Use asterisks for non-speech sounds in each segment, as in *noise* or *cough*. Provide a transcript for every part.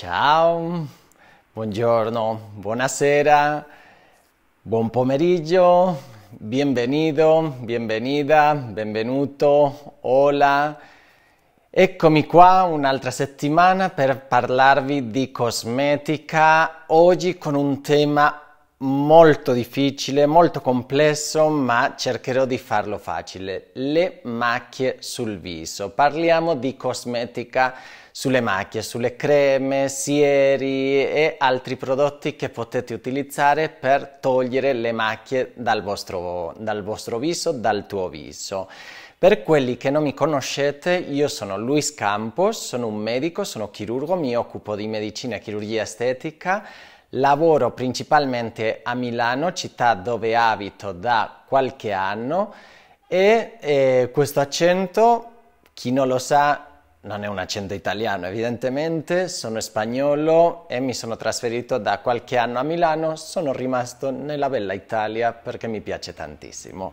Ciao, buongiorno, buonasera, buon pomeriggio, benvenido, benvenida, benvenuto, hola. Eccomi qua un'altra settimana per parlarvi di cosmetica, oggi con un tema molto difficile, molto complesso, ma cercherò di farlo facile. Le macchie sul viso. Parliamo di cosmetica sulle macchie, sulle creme, sieri e altri prodotti che potete utilizzare per togliere le macchie dal vostro, dal vostro viso, dal tuo viso. Per quelli che non mi conoscete, io sono Luis Campos, sono un medico, sono chirurgo, mi occupo di medicina e chirurgia estetica Lavoro principalmente a Milano, città dove abito da qualche anno e eh, questo accento, chi non lo sa, non è un accento italiano evidentemente, sono spagnolo e mi sono trasferito da qualche anno a Milano, sono rimasto nella bella Italia perché mi piace tantissimo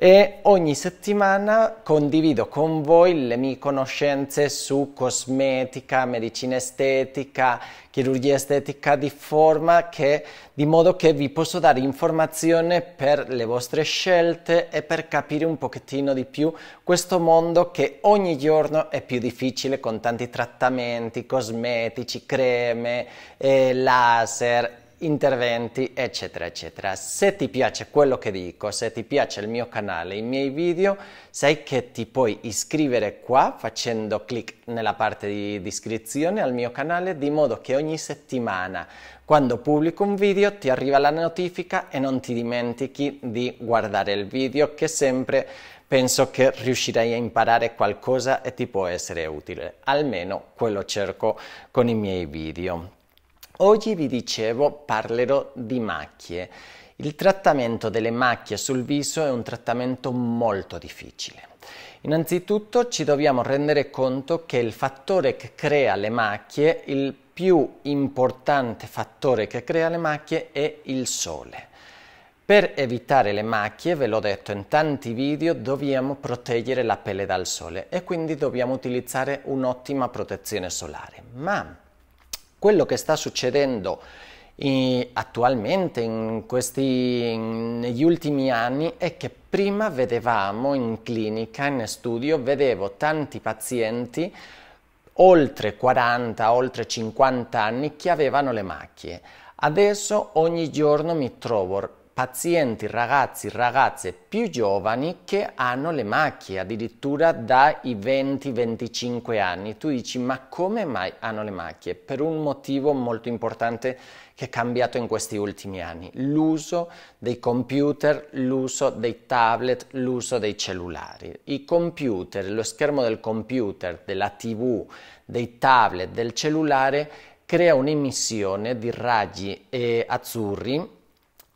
e ogni settimana condivido con voi le mie conoscenze su cosmetica, medicina estetica, chirurgia estetica di forma, che, di modo che vi posso dare informazione per le vostre scelte e per capire un pochettino di più questo mondo che ogni giorno è più difficile con tanti trattamenti cosmetici, creme, eh, laser interventi, eccetera, eccetera. Se ti piace quello che dico, se ti piace il mio canale, i miei video, sai che ti puoi iscrivere qua facendo clic nella parte di iscrizione al mio canale, di modo che ogni settimana, quando pubblico un video, ti arriva la notifica e non ti dimentichi di guardare il video che sempre penso che riuscirai a imparare qualcosa e ti può essere utile, almeno quello cerco con i miei video. Oggi vi dicevo parlerò di macchie. Il trattamento delle macchie sul viso è un trattamento molto difficile. Innanzitutto ci dobbiamo rendere conto che il fattore che crea le macchie, il più importante fattore che crea le macchie è il sole. Per evitare le macchie, ve l'ho detto in tanti video, dobbiamo proteggere la pelle dal sole e quindi dobbiamo utilizzare un'ottima protezione solare. Ma quello che sta succedendo eh, attualmente in questi, negli ultimi anni è che prima vedevamo in clinica, in studio, vedevo tanti pazienti oltre 40, oltre 50 anni che avevano le macchie. Adesso ogni giorno mi trovo pazienti, ragazzi, ragazze più giovani che hanno le macchie, addirittura dai 20-25 anni. Tu dici ma come mai hanno le macchie? Per un motivo molto importante che è cambiato in questi ultimi anni, l'uso dei computer, l'uso dei tablet, l'uso dei cellulari. I computer, lo schermo del computer, della tv, dei tablet, del cellulare crea un'emissione di raggi eh, azzurri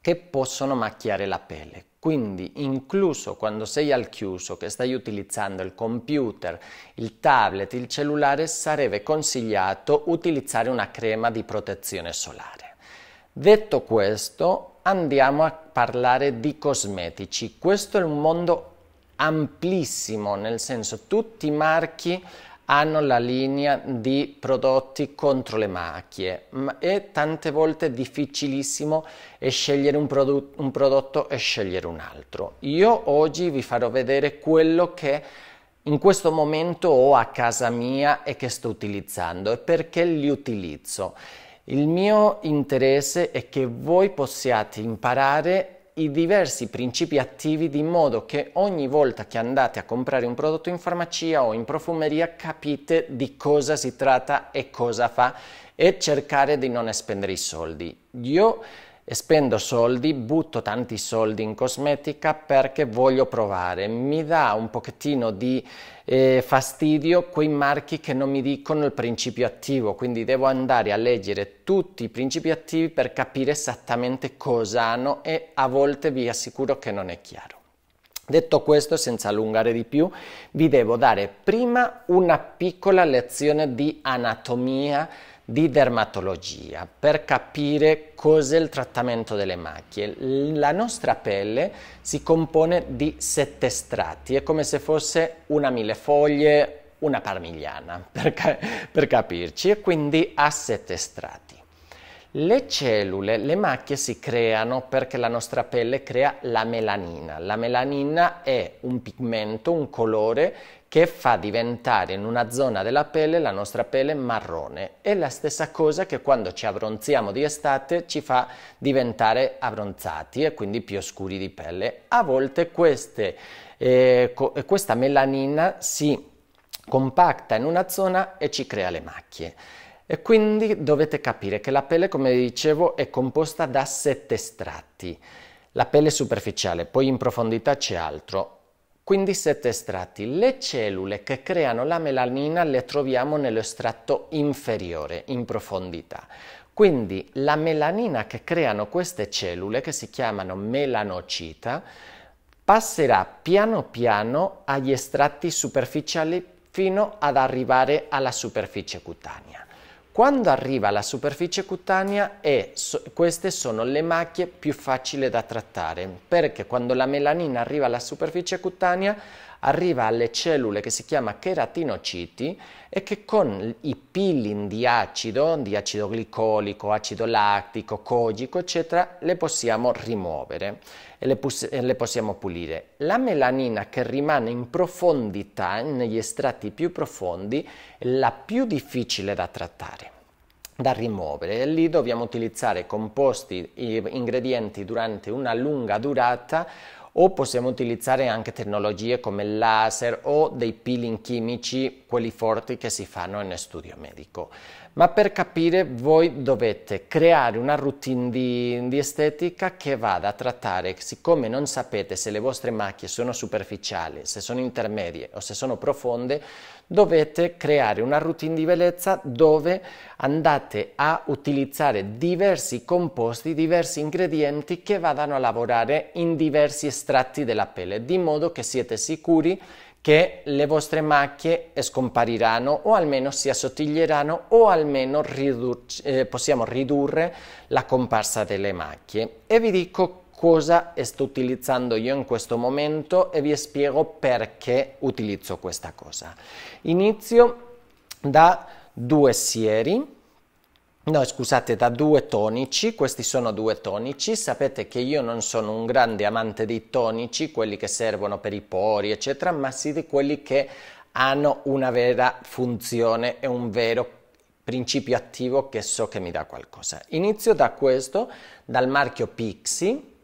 che possono macchiare la pelle. Quindi, incluso quando sei al chiuso, che stai utilizzando il computer, il tablet, il cellulare, sarebbe consigliato utilizzare una crema di protezione solare. Detto questo, andiamo a parlare di cosmetici. Questo è un mondo amplissimo, nel senso tutti i marchi hanno la linea di prodotti contro le macchie ma è tante volte difficilissimo scegliere un, prodotto, un prodotto e scegliere un altro. Io oggi vi farò vedere quello che in questo momento ho a casa mia e che sto utilizzando e perché li utilizzo. Il mio interesse è che voi possiate imparare i diversi principi attivi di modo che ogni volta che andate a comprare un prodotto in farmacia o in profumeria capite di cosa si tratta e cosa fa e cercare di non spendere i soldi. Io e spendo soldi, butto tanti soldi in cosmetica perché voglio provare. Mi dà un pochettino di eh, fastidio quei marchi che non mi dicono il principio attivo, quindi devo andare a leggere tutti i principi attivi per capire esattamente cosa hanno e a volte vi assicuro che non è chiaro. Detto questo, senza allungare di più, vi devo dare prima una piccola lezione di anatomia di dermatologia per capire cos'è il trattamento delle macchie. La nostra pelle si compone di sette strati, è come se fosse una mille foglie, una parmigliana, *laughs* per, ca- per capirci, e quindi ha sette strati. Le cellule, le macchie si creano perché la nostra pelle crea la melanina. La melanina è un pigmento, un colore che fa diventare in una zona della pelle la nostra pelle marrone. È la stessa cosa che quando ci abbronziamo di estate ci fa diventare abbronzati e quindi più scuri di pelle. A volte queste, eh, eh questa melanina si compacta in una zona e ci crea le macchie. E quindi dovete capire che la pelle, come dicevo, è composta da sette strati. La pelle superficiale, poi in profondità c'è altro, quindi sette estratti. Le cellule che creano la melanina le troviamo nello strato inferiore, in profondità. Quindi la melanina che creano queste cellule, che si chiamano melanocita, passerà piano piano agli estratti superficiali fino ad arrivare alla superficie cutanea. Quando arriva alla superficie cutanea, è, so, queste sono le macchie più facili da trattare, perché quando la melanina arriva alla superficie cutanea arriva alle cellule che si chiama cheratinociti e che con i pillin di acido, di acido glicolico, acido lattico, cogico, eccetera, le possiamo rimuovere e le, e le possiamo pulire. La melanina che rimane in profondità, negli estratti più profondi, è la più difficile da trattare da rimuovere e lì dobbiamo utilizzare composti e eh, ingredienti durante una lunga durata o possiamo utilizzare anche tecnologie come il laser o dei peeling chimici, quelli forti che si fanno in studio medico ma per capire voi dovete creare una routine di, di, estetica che vada a trattare, siccome non sapete se le vostre macchie sono superficiali, se sono intermedie o se sono profonde, dovete creare una routine di bellezza dove andate a utilizzare diversi composti, diversi ingredienti che vadano a lavorare in diversi estratti della pelle, di modo che siete sicuri che le vostre macchie eh, scompariranno o almeno si assottiglieranno o almeno ridu eh, possiamo ridurre la comparsa delle macchie. E vi dico cosa sto utilizzando io in questo momento e vi spiego perché utilizzo questa cosa. Inizio da due sieri No, scusate, da due tonici, questi sono due tonici, sapete che io non sono un grande amante dei tonici, quelli che servono per i pori, eccetera, ma sì di quelli che hanno una vera funzione e un vero principio attivo che so che mi dà qualcosa. Inizio da questo, dal marchio Pixi,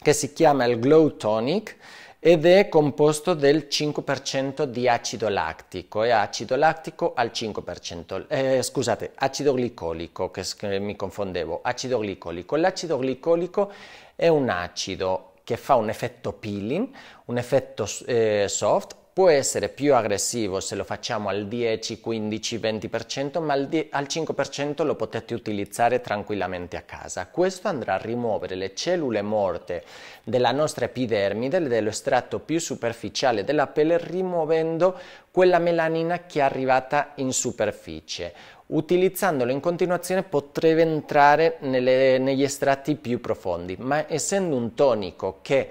che si chiama il Glow Tonic ed è composto del 5% di acido lattico e acido lattico al 5%, eh, scusate, acido glicolico che, che mi confondevo, acido glicolico. L'acido glicolico è un acido che fa un effetto peeling, un effetto eh, soft può essere più aggressivo se lo facciamo al 10, 15, 20%, ma al, 5% lo potete utilizzare tranquillamente a casa. Questo andrà a rimuovere le cellule morte della nostra epidermide, dello strato più superficiale della pelle, rimuovendo quella melanina che è arrivata in superficie. Utilizzandolo in continuazione potrebbe entrare nelle, negli strati più profondi, ma essendo un tonico che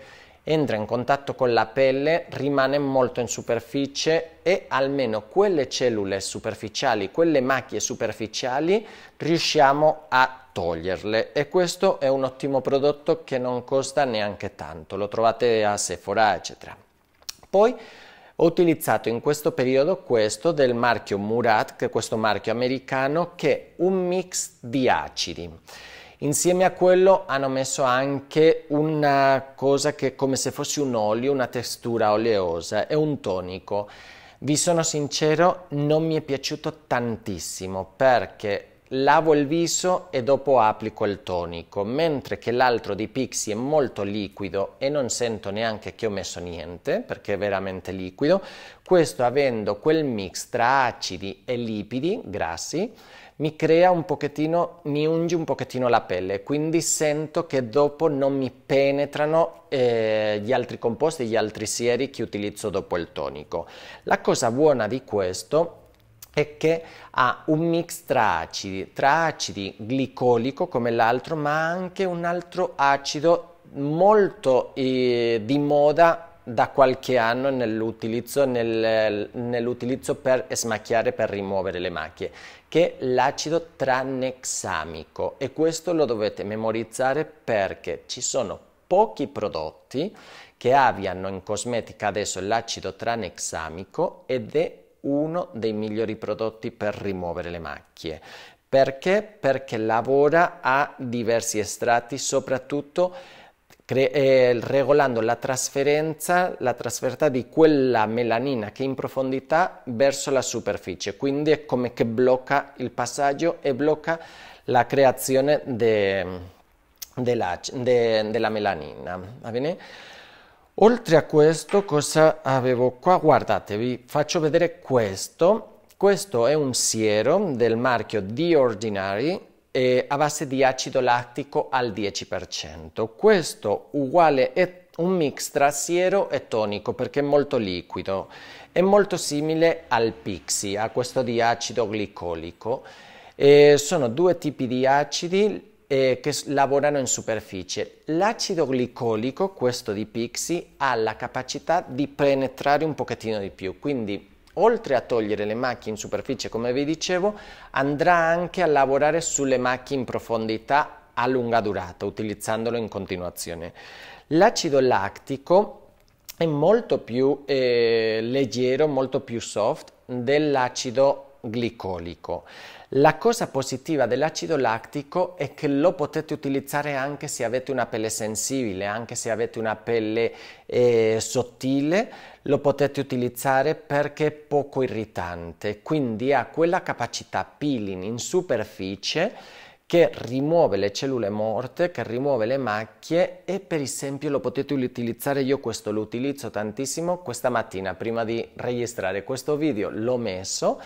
entra in contatto con la pelle, rimane molto in superficie e almeno quelle cellule superficiali, quelle macchie superficiali, riusciamo a toglierle e questo è un ottimo prodotto che non costa neanche tanto, lo trovate a Sephora eccetera. Poi ho utilizzato in questo periodo questo del marchio Murat, che è questo marchio americano che è un mix di acidi. Insieme a quello hanno messo anche una cosa che è come se fosse un olio, una textura oleosa e un tonico. Vi sono sincero, non mi è piaciuto tantissimo perché lavo il viso e dopo applico il tonico, mentre che l'altro di Pixi è molto liquido e non sento neanche che ho messo niente perché è veramente liquido, questo avendo quel mix tra acidi e lipidi, grassi, mi crea un pochettino, mi unge un pochettino la pelle, quindi sento che dopo non mi penetrano eh, gli altri composti, gli altri sieri che utilizzo dopo il tonico. La cosa buona di questo è che ha un mix tra acidi, tra acidi glicolico come l'altro, ma anche un altro acido molto eh, di moda da qualche anno nell'utilizzo, nel, nell'utilizzo per smacchiare, per rimuovere le macchie, che l'acido tranexamico e questo lo dovete memorizzare perché ci sono pochi prodotti che abbiano in cosmetica adesso l'acido tranexamico ed è uno dei migliori prodotti per rimuovere le macchie. Perché? Perché lavora a diversi estratti, soprattutto cre- eh, regolando la trasferenza, la trasferta di quella melanina che è in profondità verso la superficie, quindi è come che blocca il passaggio e blocca la creazione della de de, de melanina. Va bene? Oltre a questo, cosa avevo qua? Guardate, vi faccio vedere questo. Questo è un siero del marchio The Ordinary eh, a base di acido lattico al 10%. Questo uguale è un mix tra siero e tonico perché è molto liquido, è molto simile al pixi, a questo di acido glicolico. Eh, sono due tipi di acidi eh, che lavorano in superficie. L'acido glicolico, questo di Pixi, ha la capacità di penetrare un pochettino di più, quindi oltre a togliere le macchie in superficie come vi dicevo andrà anche a lavorare sulle macchie in profondità a lunga durata utilizzandolo in continuazione. L'acido lattico è molto più eh, leggero, molto più soft dell'acido glicolico. La cosa positiva dell'acido lattico è che lo potete utilizzare anche se avete una pelle sensibile, anche se avete una pelle eh, sottile, lo potete utilizzare perché è poco irritante, quindi ha quella capacità peeling in superficie che rimuove le cellule morte, che rimuove le macchie e per esempio lo potete utilizzare, io questo lo utilizzo tantissimo, questa mattina prima di registrare questo video l'ho messo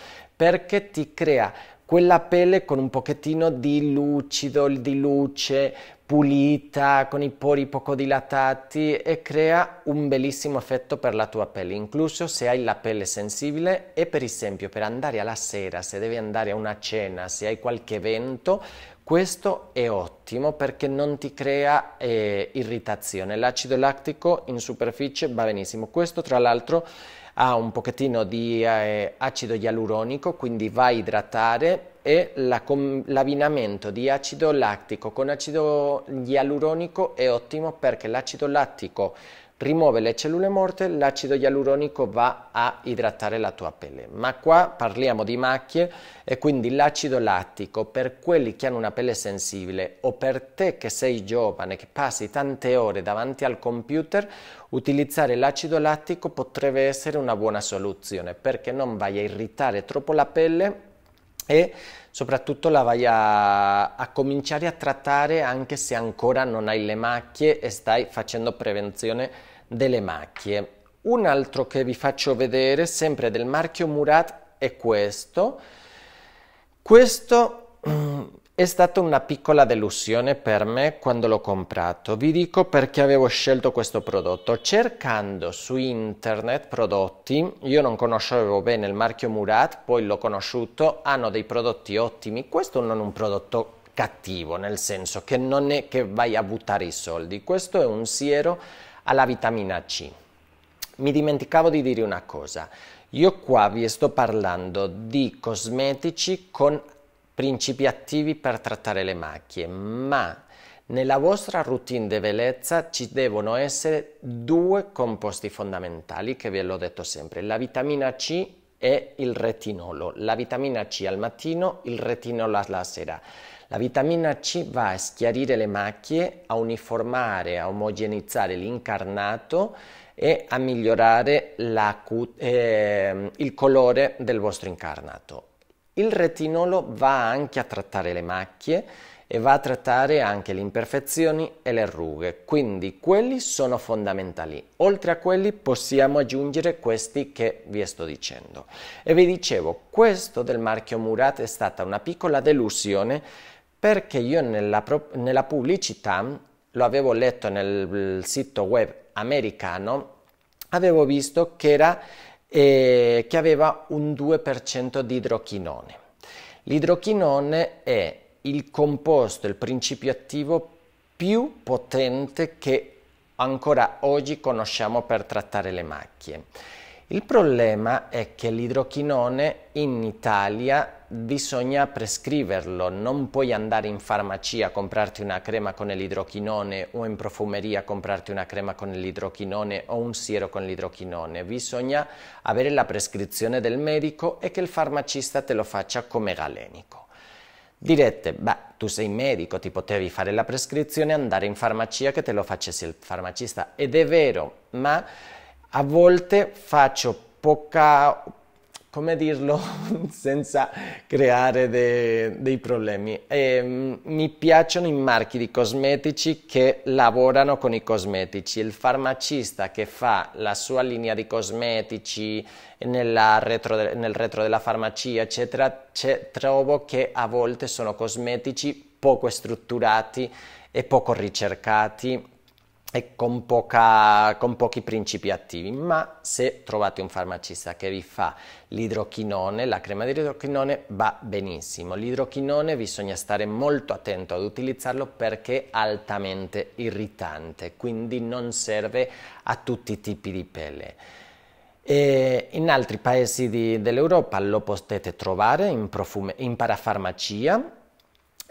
perché ti crea quella pelle con un pochettino di lucido, di luce, pulita, con i pori poco dilatati e crea un bellissimo effetto per la tua pelle, incluso se hai la pelle sensibile e per esempio per andare alla sera, se devi andare a una cena, se hai qualche evento, questo è ottimo perché non ti crea eh, irritazione, l'acido lattico in superficie va benissimo, questo tra l'altro ha un pochettino di eh, acido ialuronico quindi va a idratare e l'abbinamento di acido lattico con acido ialuronico è ottimo perché l'acido lattico rimuove le cellule morte, l'acido ialuronico va a idratare la tua pelle. Ma qua parliamo di macchie e quindi l'acido lattico per quelli che hanno una pelle sensibile o per te che sei giovane, che passi tante ore davanti al computer, utilizzare l'acido lattico potrebbe essere una buona soluzione perché non vai a irritare troppo la pelle e soprattutto la vai a, a, cominciare a trattare anche se ancora non hai le macchie e stai facendo prevenzione delle macchie. Un altro che vi faccio vedere, sempre del marchio Murat, è questo. Questo mm, è stata una piccola delusione per me quando l'ho comprato. Vi dico perché avevo scelto questo prodotto. Cercando su internet prodotti, io non conoscevo bene il marchio Murat, poi l'ho conosciuto, hanno dei prodotti ottimi. Questo non è un prodotto cattivo, nel senso che non è che vai a buttare i soldi. Questo è un siero alla vitamina C. Mi dimenticavo di dire una cosa. Io qua vi sto parlando di cosmetici con principi attivi per trattare le macchie, ma nella vostra routine di bellezza ci devono essere due composti fondamentali che ve l'ho detto sempre, la vitamina C e il retinolo. La vitamina C al mattino, il retinolo alla sera. La vitamina C va a schiarire le macchie, a uniformare, a omogenizzare l'incarnato e a migliorare la, eh, il colore del vostro incarnato. Il retinolo va anche a trattare le macchie e va a trattare anche le imperfezioni e le rughe, quindi quelli sono fondamentali. Oltre a quelli possiamo aggiungere questi che vi sto dicendo. E vi dicevo, questo del marchio Murat è stata una piccola delusione perché io nella, nella pubblicità, lo avevo letto nel sito web americano, avevo visto che era eh, che aveva un 2% di idrochinone. L'idrochinone è il composto, il principio attivo più potente che ancora oggi conosciamo per trattare le macchie. Il problema è che l'idrochinone in Italia bisogna prescriverlo, non puoi andare in farmacia a comprarti una crema con l'idrochinone o in profumeria a comprarti una crema con l'idrochinone o un siero con l'idrochinone, bisogna avere la prescrizione del medico e che il farmacista te lo faccia come galenico. Direte, beh, tu sei medico, ti potevi fare la prescrizione e andare in farmacia che te lo facesse il farmacista. Ed è vero, ma a volte faccio poca, come dirlo, *laughs* senza creare de, dei problemi. E, ehm, mi piacciono i marchi di cosmetici che lavorano con i cosmetici. Il farmacista che fa la sua linea di cosmetici retro nel retro della farmacia, eccetera, trovo che a volte sono cosmetici poco strutturati e poco ricercati e con, poca, con, pochi principi attivi, ma se trovate un farmacista che vi fa l'idrochinone, la crema di idrochinone va benissimo. L'idrochinone bisogna stare molto attento ad utilizzarlo perché è altamente irritante, quindi non serve a tutti i tipi di pelle. E in altri paesi dell'Europa lo potete trovare in, profume, in parafarmacia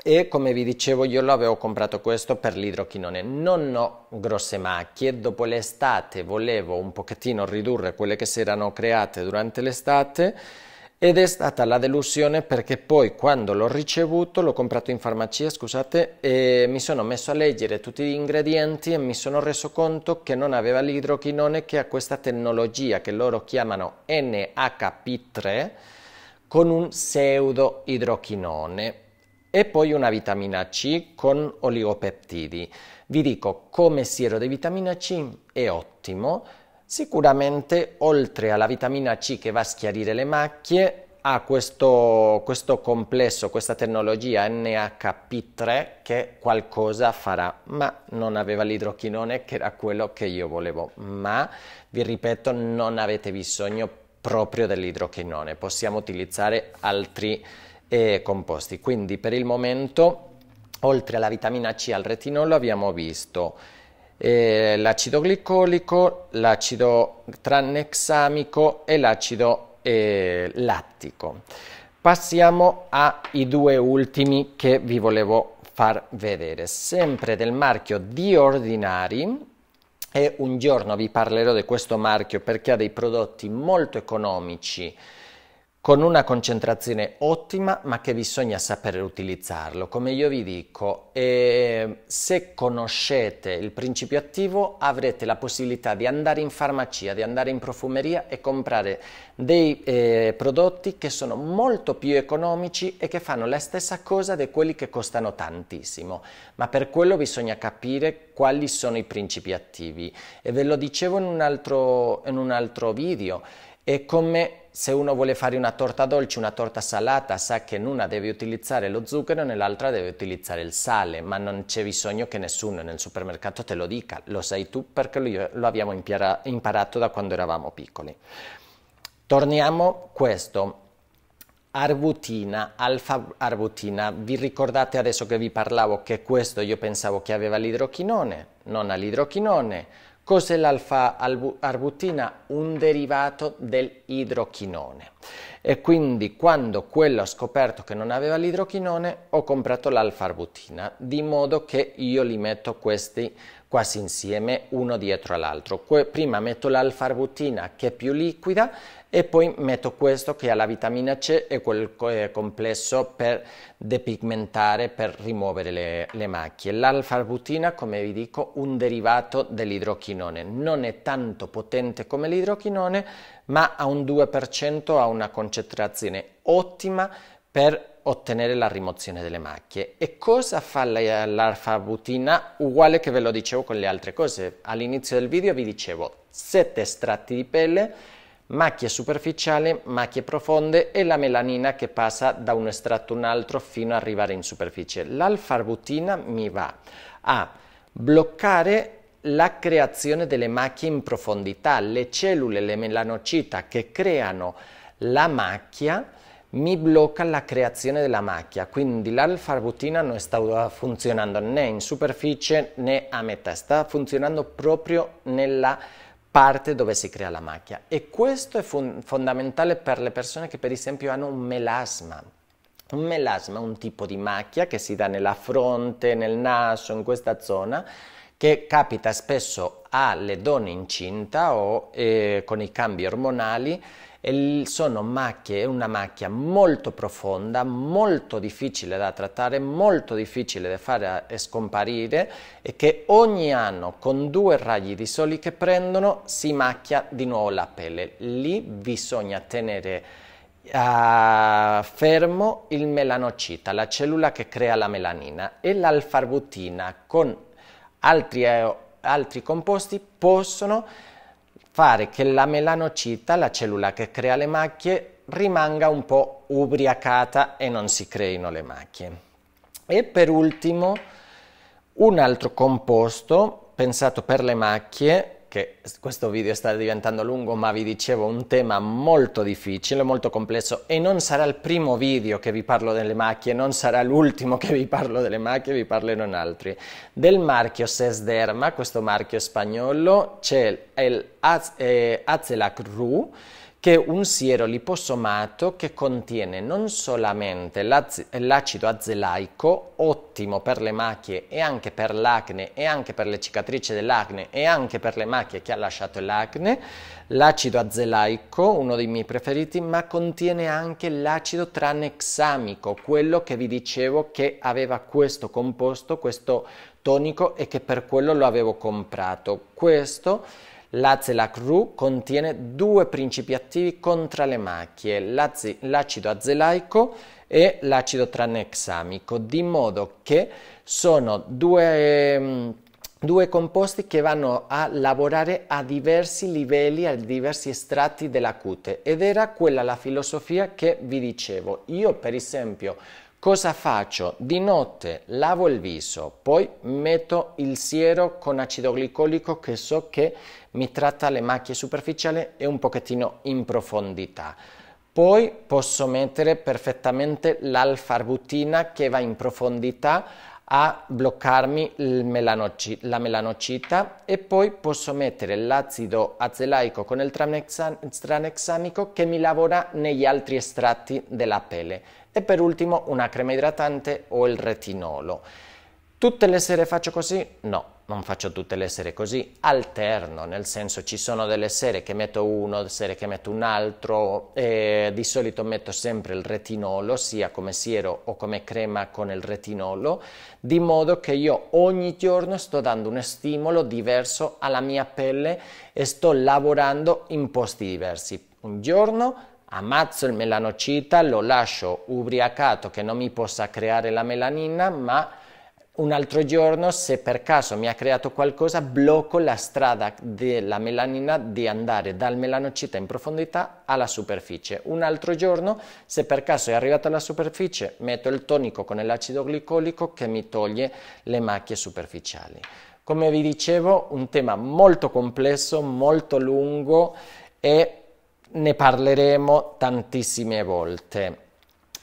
e come vi dicevo io l'avevo comprato questo per l'idrochinone non ho grosse macchie dopo l'estate volevo un pochettino ridurre quelle che si erano create durante l'estate ed è stata la delusione perché poi quando l'ho ricevuto, l'ho comprato in farmacia, scusate, e mi sono messo a leggere tutti gli ingredienti e mi sono reso conto che non aveva l'idrochinone che ha questa tecnologia che loro chiamano NHP3 con un pseudo idrochinone e poi una vitamina C con oligopeptidi. Vi dico come siero di vitamina C è ottimo, sicuramente oltre alla vitamina C che va a schiarire le macchie ha questo, questo complesso, questa tecnologia NHP3 che qualcosa farà, ma non aveva l'idrochinone che era quello che io volevo, ma vi ripeto non avete bisogno proprio dell'idrochinone, possiamo utilizzare altri eh, composti. Quindi per il momento, oltre alla vitamina C e al retinolo, abbiamo visto eh, l'acido glicolico, l'acido tranexamico e l'acido eh, lattico. Passiamo ai due ultimi che vi volevo far vedere, sempre del marchio Di Ordinari e un giorno vi parlerò di questo marchio perché ha dei prodotti molto economici con una concentrazione ottima ma che bisogna sapere utilizzarlo. Come io vi dico, eh, se conoscete il principio attivo avrete la possibilità di andare in farmacia, di andare in profumeria e comprare dei eh, prodotti che sono molto più economici e che fanno la stessa cosa di quelli che costano tantissimo, ma per quello bisogna capire quali sono i principi attivi. E ve lo dicevo in un altro, in un altro video, è come se uno vuole fare una torta dolce, una torta salata, sa che in una deve utilizzare lo zucchero, nell'altra deve utilizzare il sale, ma non c'è bisogno che nessuno nel supermercato te lo dica, lo sai tu perché lo, lo abbiamo impara- imparato da quando eravamo piccoli. Torniamo a questo. Arbutina, alfa arbutina, vi ricordate adesso che vi parlavo che questo io pensavo che aveva l'idrochinone, non ha l'idrochinone, Cos'è l'alfa-arbutina? Un derivato dell'idrochinone. E quindi quando quello ha scoperto che non aveva l'idrochinone ho comprato l'alfa-arbutina, di modo che io li metto questi quasi insieme uno dietro all'altro. prima metto l'alfarbutina che è più liquida e poi metto questo che ha la vitamina C e quel eh, complesso per depigmentare, per rimuovere le, le macchie. L'alfarbutina, come vi dico, un derivato dell'idrochinone. Non è tanto potente come l'idrochinone, ma ha un 2% ha una concentrazione ottima per ottenere la rimozione delle macchie. E cosa fa l'arfabutina? Uguale che ve lo dicevo con le altre cose. All'inizio del video vi dicevo 7 strati di pelle, macchie superficiali, macchie profonde e la melanina che passa da un estratto a un altro fino ad arrivare in superficie. L'alfarbutina mi va a bloccare la creazione delle macchie in profondità. Le cellule, le melanocita che creano la macchia mi blocca la creazione della macchia, quindi l'alfarbutina non sta funzionando né in superficie né a metà, sta funzionando proprio nella parte dove si crea la macchia e questo è fondamentale per le persone che per esempio hanno un melasma. Un melasma è un tipo di macchia che si dà nella fronte, nel naso, in questa zona, che capita spesso alle donne incinta o eh, con i cambi ormonali sono macchie, è una macchia molto profonda, molto difficile da trattare, molto difficile da fare scomparire e che ogni anno con due raggi di soli che prendono si macchia di nuovo la pelle. Lì bisogna tenere Uh, fermo il melanocita, la cellula che crea la melanina e l'alfarbutina con altri, eh, altri composti possono fare che la melanocita, la cellula che crea le macchie, rimanga un po' ubriacata e non si creino le macchie. E per ultimo un altro composto pensato per le macchie perché questo video sta diventando lungo, ma vi dicevo un tema molto difficile, molto complesso e non sarà il primo video che vi parlo delle macchie, non sarà l'ultimo che vi parlo delle macchie, vi parlerò in altri. Del marchio Sesderma, questo marchio spagnolo, c'è il eh, Azelac Rue, che è un siero liposomato che contiene non solamente l'acido azelaico, ottimo per le macchie e anche per l'acne e anche per le cicatrici dell'acne e anche per le macchie che ha lasciato l'acne, l'acido azelaico, uno dei miei preferiti, ma contiene anche l'acido tranexamico, quello che vi dicevo che aveva questo composto, questo tonico e che per quello lo avevo comprato. Questo L'azelac-Ru contiene due principi attivi contro le macchie, l'acido azelaico e l'acido tranexamico, di modo che sono due... Mm, due composti che vanno a lavorare a diversi livelli, a diversi strati della cute ed era quella la filosofia che vi dicevo. Io per esempio Cosa faccio? Di notte lavo il viso, poi metto il siero con acido glicolico che so che mi tratta le macchie superficiali e un pochettino in profondità. Poi posso mettere perfettamente l'alfarbutina che va in profondità a bloccarmi la melanocita e poi posso mettere l'acido azelaico con il stranexamico che mi lavora negli altri estratti della pelle e per ultimo una crema idratante o il retinolo. Tutte le sere faccio così? No, non faccio tutte le sere così, alterno, nel senso ci sono delle sere che metto uno, delle sere che metto un altro, di solito metto sempre il retinolo, sia come siero o come crema con il retinolo, di modo che io ogni giorno sto dando uno stimolo diverso alla mia pelle e sto lavorando in posti diversi. Un giorno ammazzo il melanocita, lo lascio ubriacato che non mi possa creare la melanina, ma un altro giorno, se per caso mi ha creato qualcosa, blocco la strada della melanina di andare dal melanocita in profondità alla superficie. Un altro giorno, se per caso è arrivato alla superficie, metto il tonico con l'acido glicolico che mi toglie le macchie superficiali. Come vi dicevo, un tema molto complesso, molto lungo e ne parleremo tantissime volte.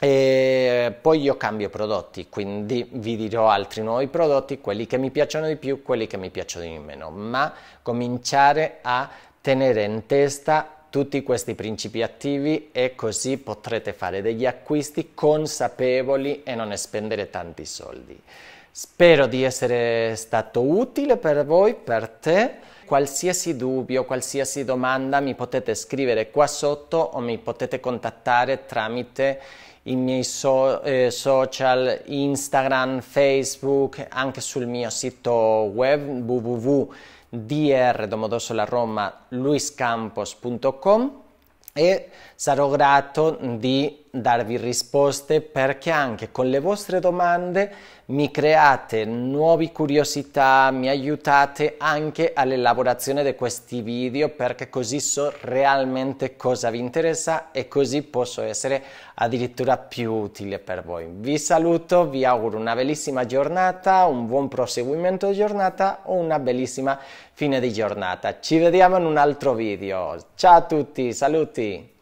E poi io cambio prodotti, quindi vi dirò altri nuovi prodotti, quelli che mi piacciono di più, quelli che mi piacciono di meno, ma cominciare a tenere in testa tutti questi principi attivi e così potrete fare degli acquisti consapevoli e non spendere tanti soldi. Spero di essere stato utile per voi, per te qualsiasi dubbio, qualsiasi domanda mi potete scrivere qua sotto o mi potete contattare tramite i miei so, eh, social Instagram, Facebook, anche sul mio sito web www.drdomodossolaroma.luiscampos.com e sarò grato di darvi risposte perché anche con le vostre domande mi create nuove curiosità, mi aiutate anche all'elaborazione di questi video perché così so realmente cosa vi interessa e così posso essere addirittura più utile per voi. Vi saluto, vi auguro una bellissima giornata, un buon proseguimento di giornata o una bellissima fine di giornata. Ci vediamo in un altro video. Ciao a tutti, saluti!